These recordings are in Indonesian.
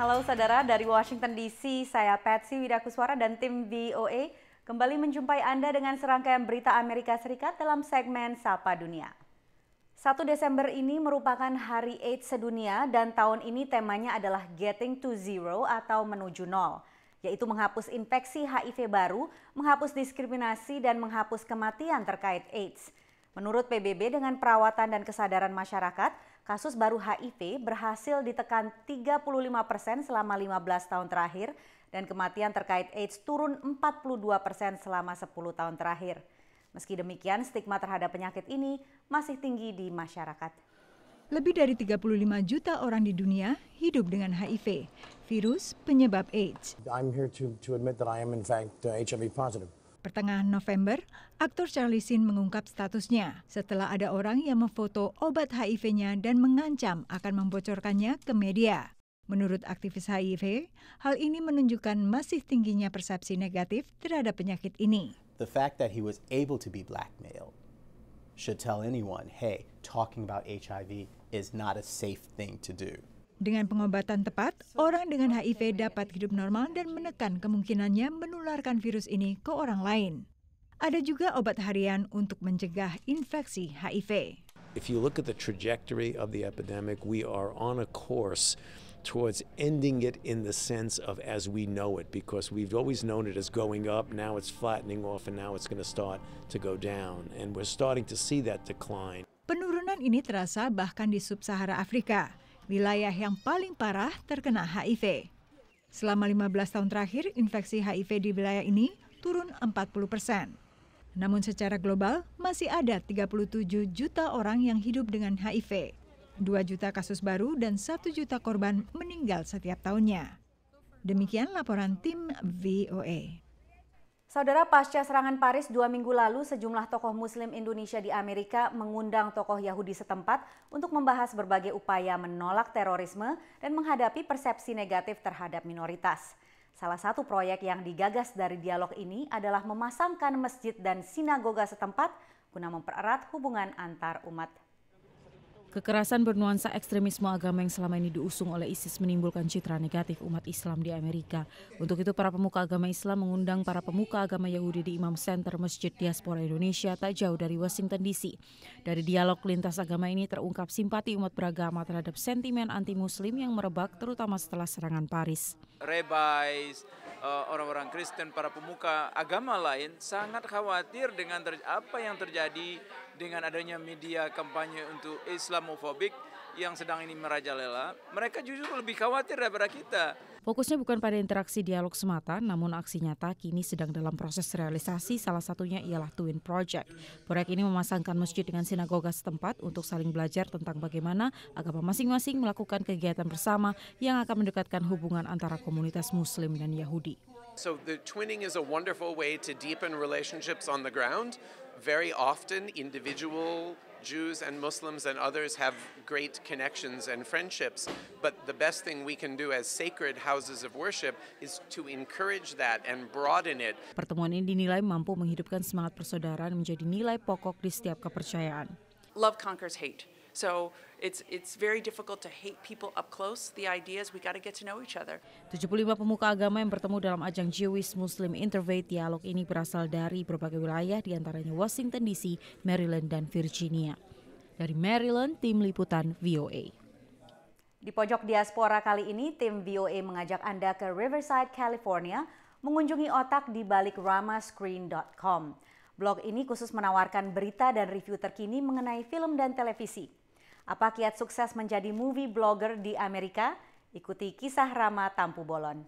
Halo saudara dari Washington DC, saya Patsy Widakuswara dan tim VOA kembali menjumpai Anda dengan serangkaian berita Amerika Serikat dalam segmen Sapa Dunia. 1 Desember ini merupakan hari AIDS sedunia dan tahun ini temanya adalah Getting to Zero atau menuju nol, yaitu menghapus infeksi HIV baru, menghapus diskriminasi dan menghapus kematian terkait AIDS. Menurut PBB dengan perawatan dan kesadaran masyarakat, kasus baru HIV berhasil ditekan 35 persen selama 15 tahun terakhir dan kematian terkait AIDS turun 42 persen selama 10 tahun terakhir. Meski demikian, stigma terhadap penyakit ini masih tinggi di masyarakat. Lebih dari 35 juta orang di dunia hidup dengan HIV, virus penyebab AIDS. I'm here to, to admit that I am in fact HIV positive. Pertengahan November, aktor Charlie Sin mengungkap statusnya setelah ada orang yang memfoto obat HIV-nya dan mengancam akan membocorkannya ke media. Menurut aktivis HIV, hal ini menunjukkan masih tingginya persepsi negatif terhadap penyakit ini. The fact that he was able to be blackmailed should tell anyone, hey, talking about HIV is not a safe thing to do. Dengan pengobatan tepat, orang dengan HIV dapat hidup normal dan menekan kemungkinannya menularkan virus ini ke orang lain. Ada juga obat harian untuk mencegah infeksi HIV. If you look at the trajectory of the epidemic, we are on a course towards ending it in the sense of as we know it because we've always known it as going up, now it's flattening off and now it's going to start to go down and we're starting to see that decline. Penurunan ini terasa bahkan di sub-Sahara Afrika wilayah yang paling parah terkena HIV. Selama 15 tahun terakhir, infeksi HIV di wilayah ini turun 40 persen. Namun secara global, masih ada 37 juta orang yang hidup dengan HIV. 2 juta kasus baru dan 1 juta korban meninggal setiap tahunnya. Demikian laporan tim VOA. E. Saudara, pasca serangan Paris dua minggu lalu, sejumlah tokoh Muslim Indonesia di Amerika mengundang tokoh Yahudi setempat untuk membahas berbagai upaya menolak terorisme dan menghadapi persepsi negatif terhadap minoritas. Salah satu proyek yang digagas dari dialog ini adalah memasangkan masjid dan sinagoga setempat guna mempererat hubungan antar umat Kekerasan bernuansa ekstremisme agama yang selama ini diusung oleh ISIS menimbulkan citra negatif umat Islam di Amerika. Untuk itu, para pemuka agama Islam mengundang para pemuka agama Yahudi di Imam Center Masjid Diaspora Indonesia tak jauh dari Washington DC. Dari dialog lintas agama ini terungkap simpati umat beragama terhadap sentimen anti-muslim yang merebak terutama setelah serangan Paris. Rebais, eh, orang-orang Kristen, para pemuka agama lain sangat khawatir dengan apa yang terjadi dengan adanya media kampanye untuk Islamofobik yang sedang ini merajalela, mereka justru lebih khawatir daripada kita. Fokusnya bukan pada interaksi dialog semata, namun aksi nyata kini sedang dalam proses realisasi, salah satunya ialah Twin Project. Proyek ini memasangkan masjid dengan sinagoga setempat untuk saling belajar tentang bagaimana agama masing-masing melakukan kegiatan bersama yang akan mendekatkan hubungan antara komunitas muslim dan Yahudi. So the twinning is a wonderful way to deepen relationships on the ground. very often individual Jews and Muslims and others have great connections and friendships, but the best thing we can do as sacred houses of worship is to encourage that and broaden it. Pertemuan ini dinilai mampu menghidupkan semangat persaudaraan menjadi nilai pokok di setiap kepercayaan. Love conquers hate. So it's it's very difficult to hate people up close. The idea is we got to get to know each other. 75 pemuka agama yang bertemu dalam ajang Jewish Muslim Interfaith Dialog ini berasal dari berbagai wilayah diantaranya Washington DC, Maryland dan Virginia. Dari Maryland, tim liputan VOA. Di pojok diaspora kali ini, tim VOA mengajak Anda ke Riverside, California, mengunjungi otak di balik ramascreen.com. Blog ini khusus menawarkan berita dan review terkini mengenai film dan televisi. Apa kiat sukses menjadi movie blogger di Amerika? Ikuti kisah Rama Tampu Bolon.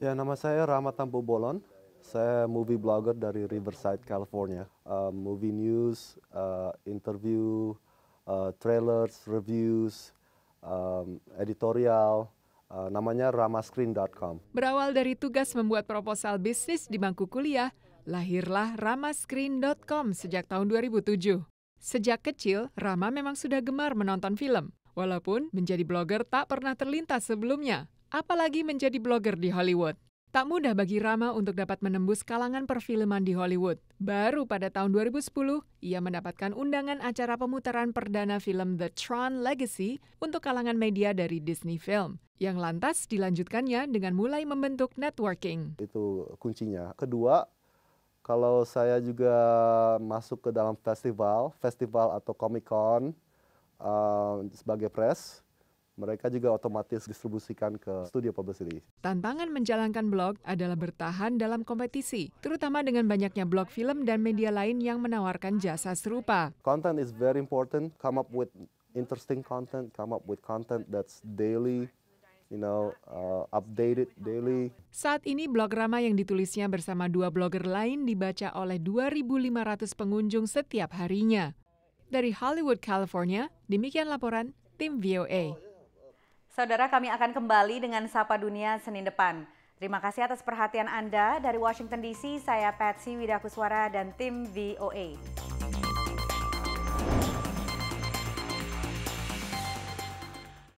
Ya, nama saya Rama Tampu Bolon. Saya movie blogger dari Riverside, California. Uh, movie news, uh, interview, uh, trailers, reviews, um, editorial, uh, namanya ramascreen.com. Berawal dari tugas membuat proposal bisnis di bangku kuliah, lahirlah ramascreen.com sejak tahun 2007. Sejak kecil, Rama memang sudah gemar menonton film. Walaupun menjadi blogger tak pernah terlintas sebelumnya, apalagi menjadi blogger di Hollywood. Tak mudah bagi Rama untuk dapat menembus kalangan perfilman di Hollywood. Baru pada tahun 2010, ia mendapatkan undangan acara pemutaran perdana film The Tron Legacy untuk kalangan media dari Disney Film, yang lantas dilanjutkannya dengan mulai membentuk networking. Itu kuncinya. Kedua, kalau saya juga masuk ke dalam festival, festival atau Comic Con uh, sebagai press, mereka juga otomatis distribusikan ke studio publicity. Tantangan menjalankan blog adalah bertahan dalam kompetisi, terutama dengan banyaknya blog film dan media lain yang menawarkan jasa serupa. Content is very important. Come up with interesting content, come up with content that's daily you know, uh, updated daily. Saat ini blog Rama yang ditulisnya bersama dua blogger lain dibaca oleh 2.500 pengunjung setiap harinya. Dari Hollywood, California, demikian laporan tim VOA. Saudara, kami akan kembali dengan Sapa Dunia Senin depan. Terima kasih atas perhatian Anda. Dari Washington DC, saya Patsy Widakuswara dan tim VOA.